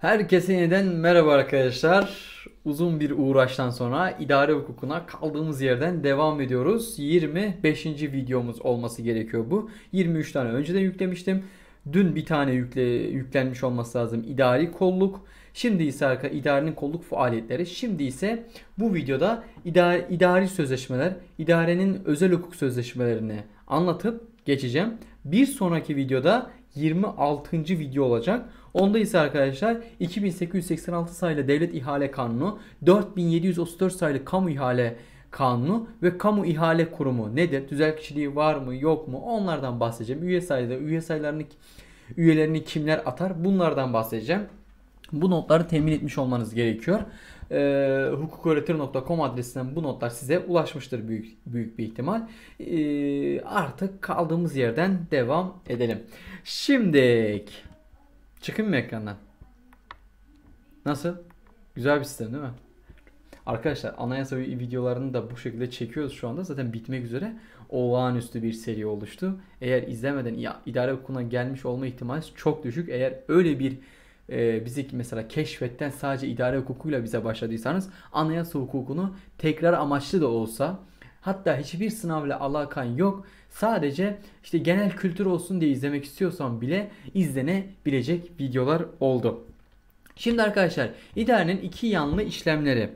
Herkese yeniden merhaba arkadaşlar. Uzun bir uğraştan sonra idare hukukuna kaldığımız yerden devam ediyoruz. 25. videomuz olması gerekiyor bu. 23 tane önceden yüklemiştim. Dün bir tane yükle, yüklenmiş olması lazım idari kolluk. Şimdi ise arka idarenin kolluk faaliyetleri. Şimdi ise bu videoda idari, idari sözleşmeler, idarenin özel hukuk sözleşmelerini anlatıp geçeceğim. Bir sonraki videoda 26. video olacak. Onda ise arkadaşlar 2886 sayılı Devlet İhale Kanunu, 4734 sayılı Kamu İhale Kanunu ve Kamu İhale Kurumu nedir? Tüzel kişiliği var mı yok mu? Onlardan bahsedeceğim. Üye sayıda üye sayılarını üyelerini kimler atar? Bunlardan bahsedeceğim. Bu notları temin etmiş olmanız gerekiyor. E, ee, hukuköğretir.com adresinden bu notlar size ulaşmıştır büyük büyük bir ihtimal. E, artık kaldığımız yerden devam edelim. Şimdi. Çıkın mı ekrandan? Nasıl? Güzel bir sistem değil mi? Arkadaşlar anayasa videolarını da bu şekilde çekiyoruz şu anda. Zaten bitmek üzere olağanüstü bir seri oluştu. Eğer izlemeden ya, idare okuluna gelmiş olma ihtimali çok düşük. Eğer öyle bir e, bizi mesela keşfetten sadece idare hukukuyla bize başladıysanız anayasa hukukunu tekrar amaçlı da olsa hatta hiçbir sınavla alakan yok Sadece işte genel kültür olsun diye izlemek istiyorsan bile izlenebilecek videolar oldu. Şimdi arkadaşlar idarenin iki yanlı işlemleri.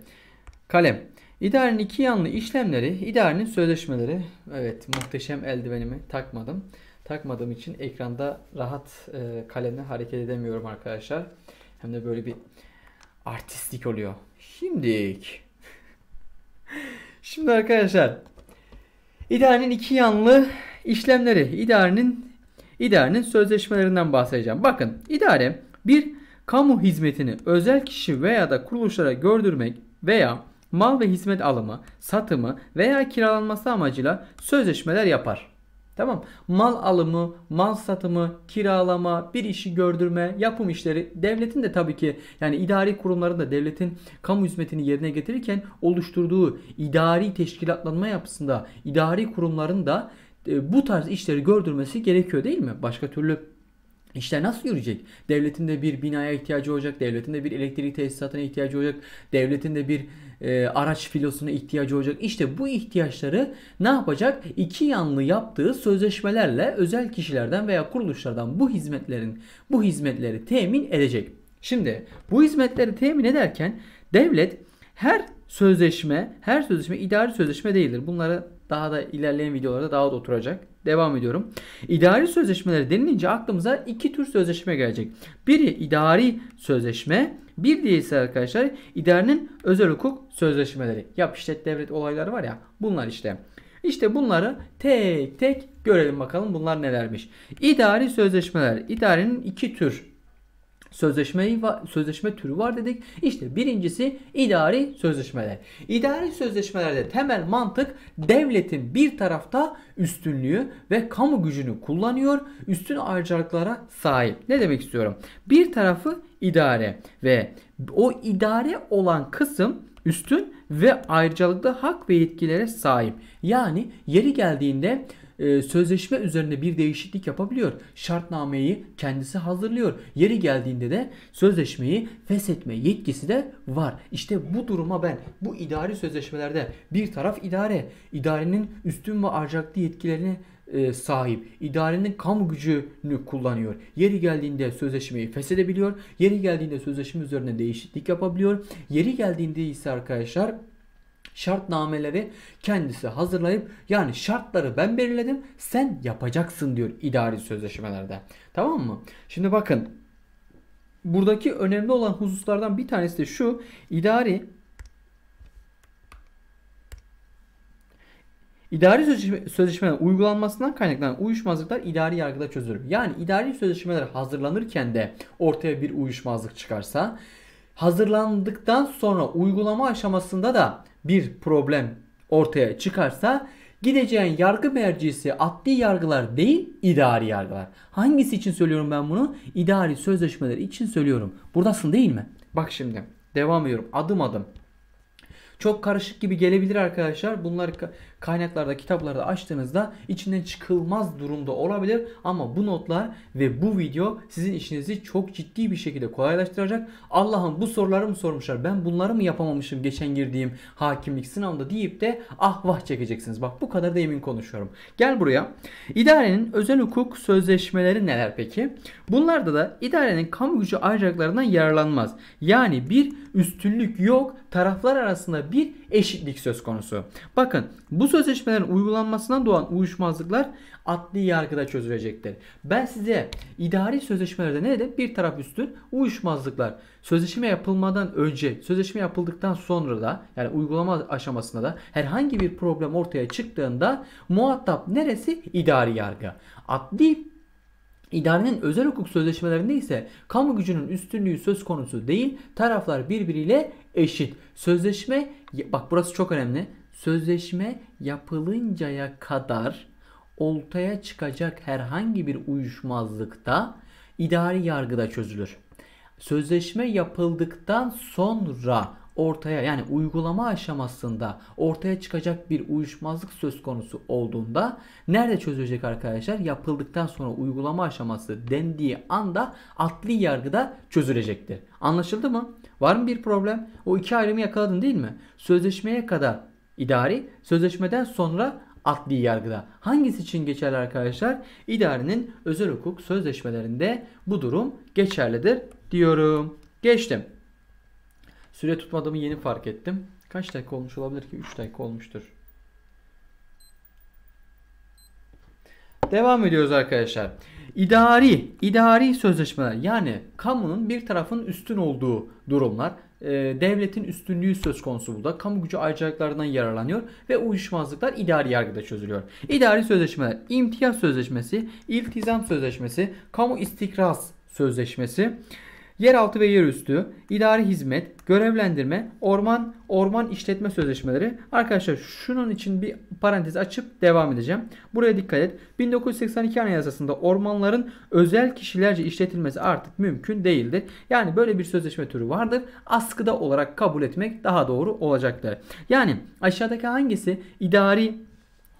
Kalem. İdarenin iki yanlı işlemleri, idarenin sözleşmeleri. Evet muhteşem eldivenimi takmadım. Takmadığım için ekranda rahat e, kalemle hareket edemiyorum arkadaşlar. Hem de böyle bir artistlik oluyor. Şimdi Şimdi arkadaşlar İdarenin iki yanlı işlemleri, idarenin idarenin sözleşmelerinden bahsedeceğim. Bakın idare bir kamu hizmetini özel kişi veya da kuruluşlara gördürmek veya mal ve hizmet alımı, satımı veya kiralanması amacıyla sözleşmeler yapar. Tamam. Mal alımı, mal satımı, kiralama, bir işi gördürme, yapım işleri devletin de tabii ki yani idari kurumların da devletin kamu hizmetini yerine getirirken oluşturduğu idari teşkilatlanma yapısında idari kurumların da e, bu tarz işleri gördürmesi gerekiyor değil mi? Başka türlü İşler nasıl yürüyecek? Devletinde bir binaya ihtiyacı olacak, devletinde bir elektrik tesisatına ihtiyacı olacak, devletinde bir e, araç filosuna ihtiyacı olacak. İşte bu ihtiyaçları ne yapacak? İki yanlı yaptığı sözleşmelerle özel kişilerden veya kuruluşlardan bu hizmetlerin bu hizmetleri temin edecek. Şimdi bu hizmetleri temin ederken devlet her sözleşme, her sözleşme idari sözleşme değildir. Bunları daha da ilerleyen videolarda daha da oturacak. Devam ediyorum. İdari sözleşmeleri denilince aklımıza iki tür sözleşme gelecek. Biri idari sözleşme, bir diğeri ise arkadaşlar idarenin özel hukuk sözleşmeleri. Yap işlet devlet olayları var ya bunlar işte. İşte bunları tek tek görelim bakalım bunlar nelermiş. İdari sözleşmeler. idarenin iki tür sözleşmeyi sözleşme türü var dedik. İşte birincisi idari sözleşmeler. İdari sözleşmelerde temel mantık devletin bir tarafta üstünlüğü ve kamu gücünü kullanıyor. Üstün ayrıcalıklara sahip. Ne demek istiyorum? Bir tarafı idare ve o idare olan kısım üstün ve ayrıcalıklı hak ve yetkilere sahip. Yani yeri geldiğinde e, sözleşme üzerinde bir değişiklik yapabiliyor. Şartnameyi kendisi hazırlıyor. Yeri geldiğinde de sözleşmeyi feshetme yetkisi de var. İşte bu duruma ben bu idari sözleşmelerde bir taraf idare, idarenin üstün ve ayrıcalıklı yetkilerini e, sahip. İdarenin kamu gücünü kullanıyor. Yeri geldiğinde sözleşmeyi feshedebiliyor. Yeri geldiğinde sözleşme üzerine değişiklik yapabiliyor. Yeri geldiğinde ise arkadaşlar şartnameleri kendisi hazırlayıp yani şartları ben belirledim sen yapacaksın diyor idari sözleşmelerde. Tamam mı? Şimdi bakın buradaki önemli olan hususlardan bir tanesi de şu idari İdari sözleşmeler uygulanmasından kaynaklanan uyuşmazlıklar idari yargıda çözülür. Yani idari sözleşmeler hazırlanırken de ortaya bir uyuşmazlık çıkarsa hazırlandıktan sonra uygulama aşamasında da bir problem ortaya çıkarsa gideceğin yargı mercisi adli yargılar değil idari yargılar. Hangisi için söylüyorum ben bunu? İdari sözleşmeler için söylüyorum. Buradasın değil mi? Bak şimdi devam ediyorum adım adım. Çok karışık gibi gelebilir arkadaşlar. Bunlar kaynaklarda, kitaplarda açtığınızda içinden çıkılmaz durumda olabilir. Ama bu notlar ve bu video sizin işinizi çok ciddi bir şekilde kolaylaştıracak. Allah'ım bu soruları mı sormuşlar? Ben bunları mı yapamamışım geçen girdiğim hakimlik sınavında deyip de ah vah çekeceksiniz. Bak bu kadar da emin konuşuyorum. Gel buraya. İdarenin özel hukuk sözleşmeleri neler peki? Bunlarda da idarenin kamu gücü ayrıcalıklarından yararlanmaz. Yani bir üstünlük yok taraflar arasında bir eşitlik söz konusu. Bakın bu sözleşmelerin uygulanmasından doğan uyuşmazlıklar adli yargıda çözülecektir. Ben size idari sözleşmelerde ne dedim? Bir taraf üstün uyuşmazlıklar. Sözleşme yapılmadan önce, sözleşme yapıldıktan sonra da yani uygulama aşamasında da herhangi bir problem ortaya çıktığında muhatap neresi? İdari yargı. Adli İdarenin özel hukuk sözleşmelerinde ise kamu gücünün üstünlüğü söz konusu değil, taraflar birbiriyle eşit. Sözleşme, bak burası çok önemli. Sözleşme yapılıncaya kadar oltaya çıkacak herhangi bir uyuşmazlıkta idari yargıda çözülür. Sözleşme yapıldıktan sonra ortaya yani uygulama aşamasında ortaya çıkacak bir uyuşmazlık söz konusu olduğunda nerede çözülecek arkadaşlar? Yapıldıktan sonra uygulama aşaması dendiği anda akli yargıda çözülecektir. Anlaşıldı mı? Var mı bir problem? O iki ayrımı yakaladın değil mi? Sözleşmeye kadar idari, sözleşmeden sonra adli yargıda. Hangisi için geçerli arkadaşlar? İdarenin özel hukuk sözleşmelerinde bu durum geçerlidir diyorum. Geçtim. Süre tutmadığımı yeni fark ettim. Kaç dakika olmuş olabilir ki? 3 dakika olmuştur. Devam ediyoruz arkadaşlar. İdari, idari sözleşmeler yani kamunun bir tarafın üstün olduğu durumlar e, devletin üstünlüğü söz konusu burada. Kamu gücü ayrıcalıklarından yararlanıyor ve uyuşmazlıklar idari yargıda çözülüyor. İdari sözleşmeler, imtiyaz sözleşmesi, iltizam sözleşmesi, kamu istikraz sözleşmesi, Yeraltı ve yerüstü, idari hizmet, görevlendirme, orman, orman işletme sözleşmeleri. Arkadaşlar şunun için bir parantez açıp devam edeceğim. Buraya dikkat et. 1982 Anayasası'nda ormanların özel kişilerce işletilmesi artık mümkün değildir. Yani böyle bir sözleşme türü vardır. Askıda olarak kabul etmek daha doğru olacaktır. Yani aşağıdaki hangisi idari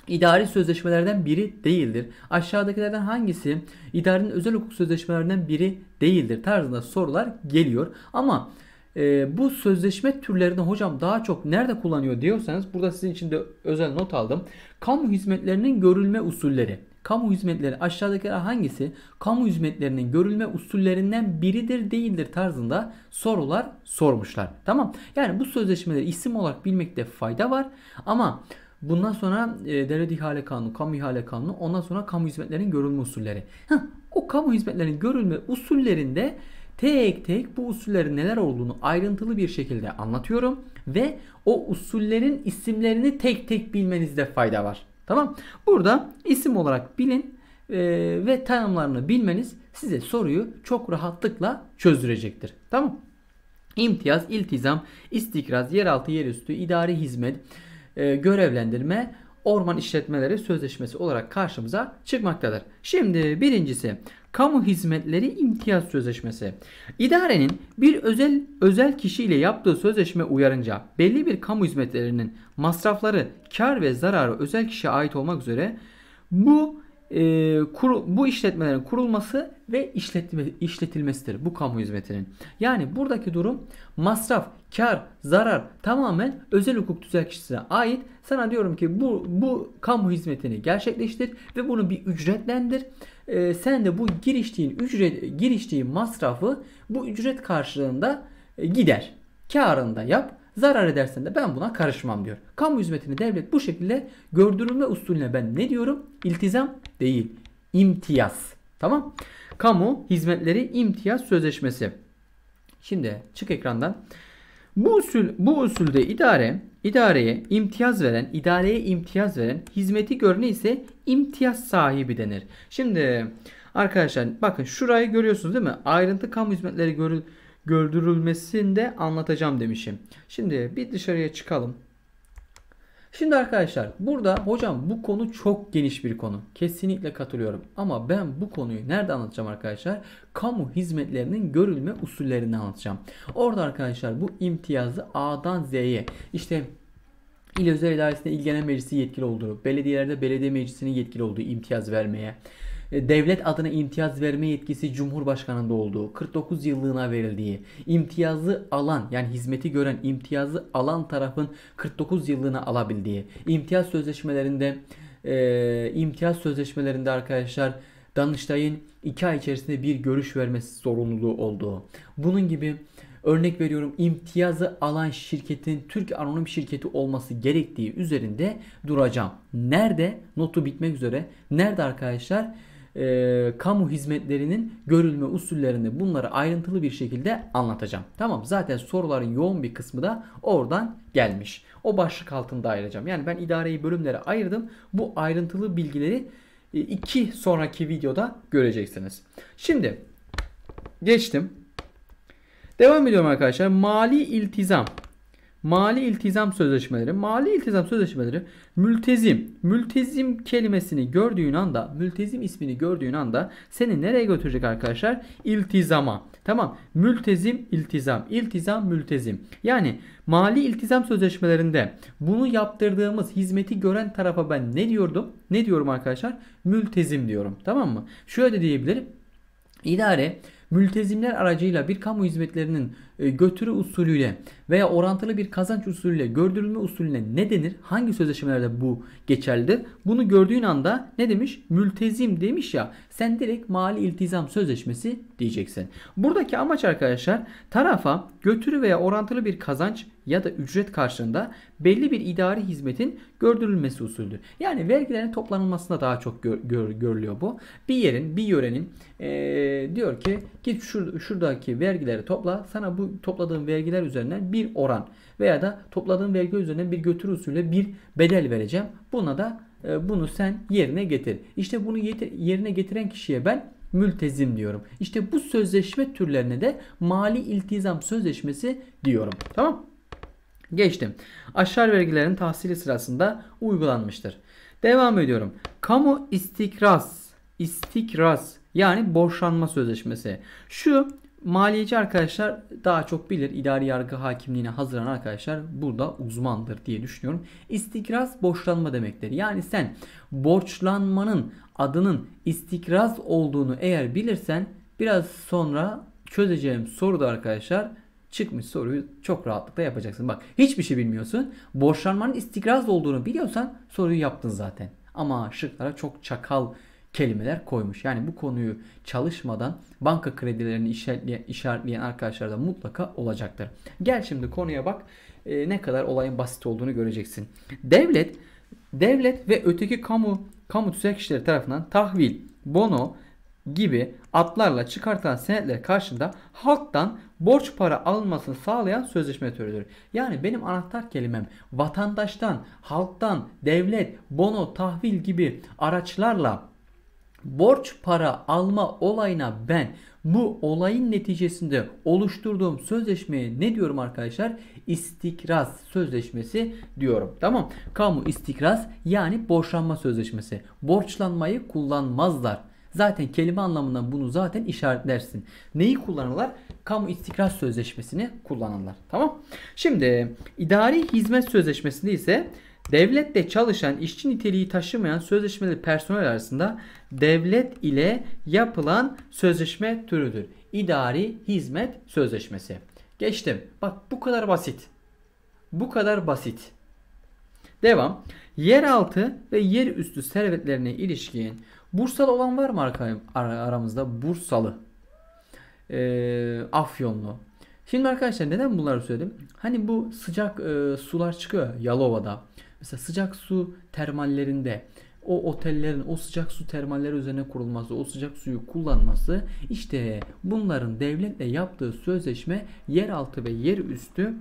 İdari sözleşmelerden biri değildir. Aşağıdakilerden hangisi idarenin özel hukuk sözleşmelerinden biri değildir tarzında sorular geliyor. Ama e, bu sözleşme türlerini hocam daha çok nerede kullanıyor diyorsanız burada sizin için de özel not aldım. Kamu hizmetlerinin görülme usulleri. Kamu hizmetleri aşağıdakiler hangisi? Kamu hizmetlerinin görülme usullerinden biridir değildir tarzında sorular sormuşlar. Tamam. Yani bu sözleşmeleri isim olarak bilmekte fayda var. Ama Bundan sonra e, devlet ihale kanunu, kamu ihale kanunu, ondan sonra kamu hizmetlerinin görülme usulleri. Heh, o kamu hizmetlerinin görülme usullerinde tek tek bu usullerin neler olduğunu ayrıntılı bir şekilde anlatıyorum ve o usullerin isimlerini tek tek bilmenizde fayda var. Tamam? Burada isim olarak bilin e, ve tanımlarını bilmeniz size soruyu çok rahatlıkla çözdürecektir. Tamam? İmtiyaz, iltizam, istikraz, yeraltı, yerüstü, idari hizmet, e, görevlendirme orman işletmeleri sözleşmesi olarak karşımıza çıkmaktadır. Şimdi birincisi kamu hizmetleri imtiyaz sözleşmesi. İdarenin bir özel özel kişiyle yaptığı sözleşme uyarınca belli bir kamu hizmetlerinin masrafları, kar ve zararı özel kişiye ait olmak üzere bu e, kur, bu işletmelerin kurulması ve işletme, işletilmesidir bu kamu hizmetinin. Yani buradaki durum masraf, kar, zarar tamamen özel hukuk tüzel ait. Sana diyorum ki bu, bu kamu hizmetini gerçekleştir ve bunu bir ücretlendir. E, sen de bu giriştiğin ücret giriştiğin masrafı bu ücret karşılığında e, gider. Karında yap zarar edersen de ben buna karışmam diyor. Kamu hizmetini devlet bu şekilde gördürülme usulüne ben ne diyorum? İltizam değil. İmtiyaz. Tamam. Kamu hizmetleri imtiyaz sözleşmesi. Şimdi çık ekrandan. Bu usul bu usulde idare idareye imtiyaz veren, idareye imtiyaz veren, hizmeti görüne ise imtiyaz sahibi denir. Şimdi arkadaşlar bakın şurayı görüyorsunuz değil mi? Ayrıntı kamu hizmetleri görül gördürülmesini de anlatacağım demişim. Şimdi bir dışarıya çıkalım. Şimdi arkadaşlar burada hocam bu konu çok geniş bir konu. Kesinlikle katılıyorum. Ama ben bu konuyu nerede anlatacağım arkadaşlar? Kamu hizmetlerinin görülme usullerini anlatacağım. Orada arkadaşlar bu imtiyazı A'dan Z'ye işte İl Özel İdaresi'nde ilgilenen meclisi yetkili olduğu, belediyelerde belediye meclisinin yetkili olduğu imtiyaz vermeye, e, devlet adına imtiyaz verme yetkisi Cumhurbaşkanı'nda olduğu, 49 yıllığına verildiği, imtiyazı alan yani hizmeti gören imtiyazı alan tarafın 49 yıllığına alabildiği, imtiyaz sözleşmelerinde e, imtiyaz sözleşmelerinde arkadaşlar Danıştay'ın 2 ay içerisinde bir görüş vermesi zorunluluğu olduğu. Bunun gibi örnek veriyorum imtiyazı alan şirketin Türk anonim şirketi olması gerektiği üzerinde duracağım. Nerede? Notu bitmek üzere. Nerede arkadaşlar? Arkadaşlar e, kamu hizmetlerinin görülme usullerini bunları ayrıntılı bir şekilde anlatacağım. Tamam zaten soruların yoğun bir kısmı da oradan gelmiş. O başlık altında ayıracağım. Yani ben idareyi bölümlere ayırdım. Bu ayrıntılı bilgileri e, iki sonraki videoda göreceksiniz. Şimdi geçtim. Devam ediyorum arkadaşlar. Mali iltizam. Mali iltizam sözleşmeleri. Mali iltizam sözleşmeleri mültezim. Mültezim kelimesini gördüğün anda, mültezim ismini gördüğün anda seni nereye götürecek arkadaşlar? İltizama. Tamam. Mültezim, iltizam. İltizam, mültezim. Yani mali iltizam sözleşmelerinde bunu yaptırdığımız hizmeti gören tarafa ben ne diyordum? Ne diyorum arkadaşlar? Mültezim diyorum. Tamam mı? Şöyle de diyebilirim. İdare mültezimler aracıyla bir kamu hizmetlerinin e, götürü usulüyle veya orantılı bir kazanç usulüyle gördürülme usulüne ne denir? Hangi sözleşmelerde bu geçerlidir? Bunu gördüğün anda ne demiş? Mültezim demiş ya. Sen direkt mali iltizam sözleşmesi diyeceksin. Buradaki amaç arkadaşlar tarafa götürü veya orantılı bir kazanç ya da ücret karşılığında belli bir idari hizmetin gördürülmesi usulüdür. Yani vergilerin toplanılmasında daha çok gör, gör, görülüyor bu. Bir yerin, bir yörenin ee, diyor ki git şur, şuradaki vergileri topla sana bu Topladığım vergiler üzerinden bir oran veya da topladığım vergi üzerinden bir götür usulüyle bir bedel vereceğim. Buna da e, bunu sen yerine getir. İşte bunu yerine getiren kişiye ben mültezim diyorum. İşte bu sözleşme türlerine de mali iltizam sözleşmesi diyorum. Tamam? Geçtim. Aşağı vergilerin tahsili sırasında uygulanmıştır. Devam ediyorum. Kamu istikraz, istikraz yani borçlanma sözleşmesi. Şu Maliyeci arkadaşlar daha çok bilir idari yargı hakimliğine hazırlanan arkadaşlar burada uzmandır diye düşünüyorum. İstikraz borçlanma demektir. Yani sen borçlanmanın adının istikraz olduğunu eğer bilirsen biraz sonra çözeceğim soruda arkadaşlar çıkmış soruyu çok rahatlıkla yapacaksın. Bak hiçbir şey bilmiyorsun. Borçlanmanın istikraz olduğunu biliyorsan soruyu yaptın zaten. Ama şıklara çok çakal kelimeler koymuş. Yani bu konuyu çalışmadan banka kredilerini işaretleyen arkadaşlar da mutlaka olacaktır. Gel şimdi konuya bak. E, ne kadar olayın basit olduğunu göreceksin. Devlet devlet ve öteki kamu kamu tüzel kişileri tarafından tahvil, bono gibi adlarla çıkartılan senetler karşında halktan borç para alınmasını sağlayan sözleşme türüdür. Yani benim anahtar kelimem vatandaştan, halktan, devlet, bono, tahvil gibi araçlarla borç para alma olayına ben bu olayın neticesinde oluşturduğum sözleşmeye ne diyorum arkadaşlar? İstikraz sözleşmesi diyorum. Tamam. Kamu istikraz yani borçlanma sözleşmesi. Borçlanmayı kullanmazlar. Zaten kelime anlamından bunu zaten işaretlersin. Neyi kullanırlar? Kamu istikraz sözleşmesini kullanırlar. Tamam. Şimdi idari hizmet sözleşmesinde ise Devlette çalışan işçi niteliği taşımayan sözleşmeli personel arasında devlet ile yapılan sözleşme türüdür. İdari hizmet sözleşmesi. Geçtim. Bak bu kadar basit. Bu kadar basit. Devam. Yeraltı ve yerüstü servetlerine ilişkin Bursalı olan var mı aramızda? Bursalı. Ee, Afyonlu. Şimdi arkadaşlar neden bunları söyledim? Hani bu sıcak e, sular çıkıyor Yalova'da. Mesela sıcak su termallerinde o otellerin o sıcak su termalleri üzerine kurulması, o sıcak suyu kullanması işte bunların devletle yaptığı sözleşme yeraltı ve yerüstü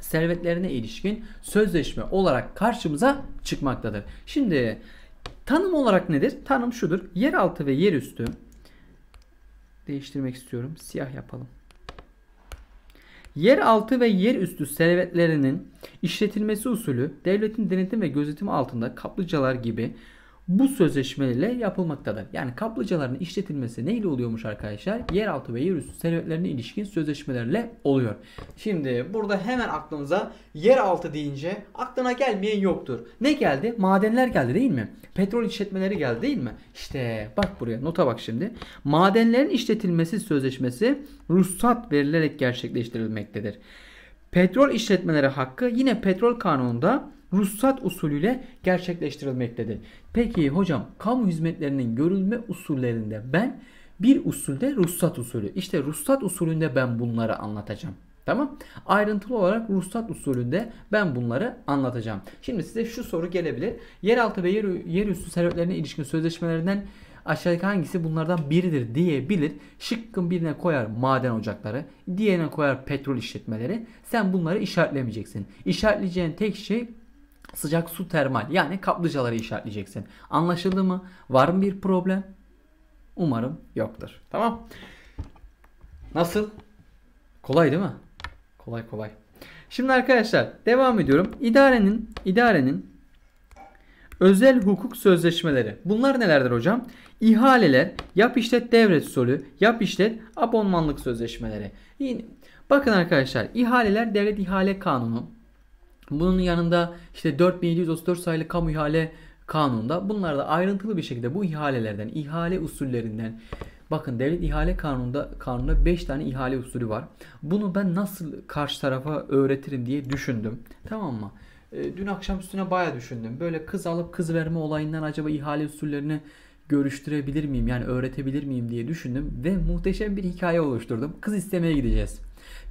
servetlerine ilişkin sözleşme olarak karşımıza çıkmaktadır. Şimdi tanım olarak nedir? Tanım şudur. Yeraltı ve yerüstü değiştirmek istiyorum. Siyah yapalım. Yeraltı ve yerüstü servetlerinin işletilmesi usulü devletin denetim ve gözetimi altında kaplıcalar gibi bu sözleşme yapılmaktadır. Yani kaplıcaların işletilmesi neyle oluyormuş arkadaşlar? Yeraltı ve yerüstü servetlerine ilişkin sözleşmelerle oluyor. Şimdi burada hemen aklımıza yeraltı deyince aklına gelmeyen yoktur. Ne geldi? Madenler geldi değil mi? Petrol işletmeleri geldi değil mi? İşte bak buraya nota bak şimdi. Madenlerin işletilmesi sözleşmesi ruhsat verilerek gerçekleştirilmektedir. Petrol işletmeleri hakkı yine petrol kanununda ruhsat usulüyle gerçekleştirilmektedir. Peki hocam kamu hizmetlerinin görülme usullerinde ben bir usulde ruhsat usulü. İşte ruhsat usulünde ben bunları anlatacağım. Tamam. Ayrıntılı olarak ruhsat usulünde ben bunları anlatacağım. Şimdi size şu soru gelebilir. Yeraltı ve yer, yerüstü servetlerine ilişkin sözleşmelerinden aşağıdaki hangisi bunlardan biridir diyebilir. Şıkkın birine koyar maden ocakları, diğerine koyar petrol işletmeleri. Sen bunları işaretlemeyeceksin. İşaretleyeceğin tek şey sıcak su termal yani kaplıcaları işaretleyeceksin. Anlaşıldı mı? Var mı bir problem? Umarım yoktur. Tamam. Nasıl? Kolay değil mi? Kolay kolay. Şimdi arkadaşlar devam ediyorum. İdarenin idarenin özel hukuk sözleşmeleri. Bunlar nelerdir hocam? İhaleler, yap işlet devlet usulü, yap işlet abonmanlık sözleşmeleri. Yine bakın arkadaşlar ihaleler devlet ihale kanunu, bunun yanında işte 4734 sayılı kamu ihale kanununda bunlar da ayrıntılı bir şekilde bu ihalelerden, ihale usullerinden bakın devlet ihale kanununda kanunda 5 tane ihale usulü var. Bunu ben nasıl karşı tarafa öğretirim diye düşündüm. Tamam mı? E, dün akşam üstüne baya düşündüm. Böyle kız alıp kız verme olayından acaba ihale usullerini görüştürebilir miyim? Yani öğretebilir miyim diye düşündüm ve muhteşem bir hikaye oluşturdum. Kız istemeye gideceğiz.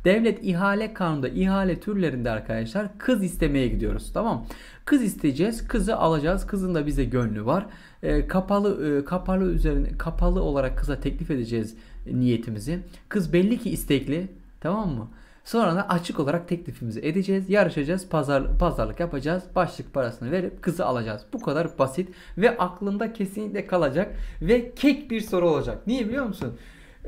Devlet ihale kanunda ihale türlerinde arkadaşlar kız istemeye gidiyoruz. Tamam Kız isteyeceğiz. Kızı alacağız. Kızın da bize gönlü var. E, kapalı e, kapalı üzerine kapalı olarak kıza teklif edeceğiz niyetimizi. Kız belli ki istekli. Tamam mı? Sonra da açık olarak teklifimizi edeceğiz, yarışacağız, pazar, pazarlık yapacağız, başlık parasını verip kızı alacağız. Bu kadar basit ve aklında kesinlikle kalacak ve kek bir soru olacak. Niye biliyor musun?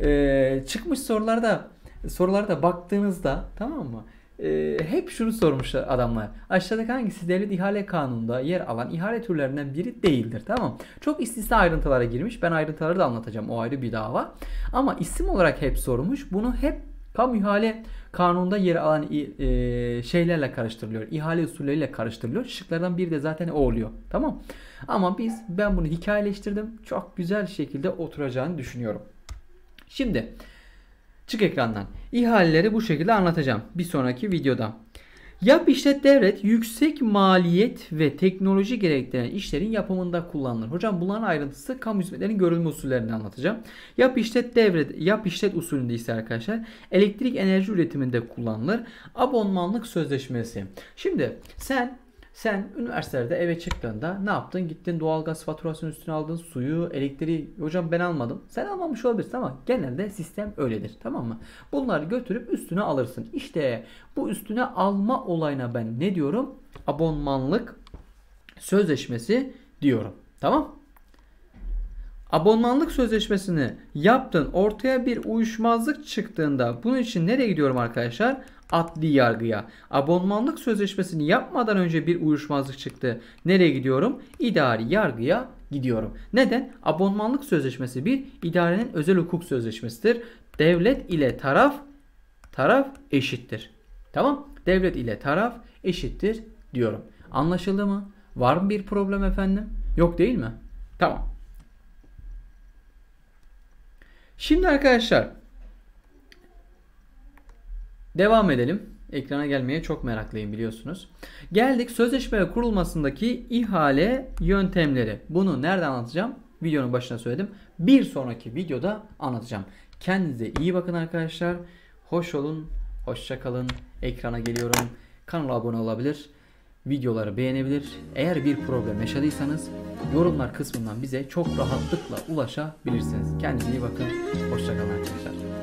Ee, çıkmış sorularda sorulara da baktığınızda tamam mı? Ee, hep şunu sormuşlar adamlar. Aşağıdaki hangisi devlet ihale kanununda yer alan ihale türlerinden biri değildir tamam Çok istisna ayrıntılara girmiş. Ben ayrıntıları da anlatacağım o ayrı bir dava. Ama isim olarak hep sormuş. Bunu hep Kamu ihale kanununda yer alan e, e, şeylerle karıştırılıyor. İhale usulleriyle karıştırılıyor. Şıklardan biri de zaten o oluyor. Tamam. Ama biz ben bunu hikayeleştirdim. Çok güzel şekilde oturacağını düşünüyorum. Şimdi Çık ekrandan. İhaleleri bu şekilde anlatacağım bir sonraki videoda. Yap işlet devret yüksek maliyet ve teknoloji gerektiren işlerin yapımında kullanılır. Hocam bunların ayrıntısı kamu hizmetlerinin görülme usullerini anlatacağım. Yap işlet devret yap işlet usulünde ise arkadaşlar elektrik enerji üretiminde kullanılır. Abonmanlık sözleşmesi. Şimdi sen sen üniversitede eve çıktığında ne yaptın? Gittin doğalgaz faturasının üstüne aldın. Suyu, elektriği. Hocam ben almadım. Sen almamış olabilirsin ama genelde sistem öyledir. Tamam mı? Bunları götürüp üstüne alırsın. İşte bu üstüne alma olayına ben ne diyorum? Abonmanlık sözleşmesi diyorum. Tamam? Abonmanlık sözleşmesini yaptın. Ortaya bir uyuşmazlık çıktığında bunun için nereye gidiyorum arkadaşlar? adli yargıya. Abonmanlık sözleşmesini yapmadan önce bir uyuşmazlık çıktı. Nereye gidiyorum? İdari yargıya gidiyorum. Neden? Abonmanlık sözleşmesi bir idarenin özel hukuk sözleşmesidir. Devlet ile taraf taraf eşittir. Tamam? Devlet ile taraf eşittir diyorum. Anlaşıldı mı? Var mı bir problem efendim? Yok değil mi? Tamam. Şimdi arkadaşlar Devam edelim. Ekrana gelmeye çok meraklıyım biliyorsunuz. Geldik sözleşme kurulmasındaki ihale yöntemleri. Bunu nereden anlatacağım? Videonun başına söyledim. Bir sonraki videoda anlatacağım. Kendinize iyi bakın arkadaşlar. Hoş olun. Hoşça kalın. Ekrana geliyorum. Kanala abone olabilir. Videoları beğenebilir. Eğer bir problem yaşadıysanız yorumlar kısmından bize çok rahatlıkla ulaşabilirsiniz. Kendinize iyi bakın. Hoşça kalın arkadaşlar.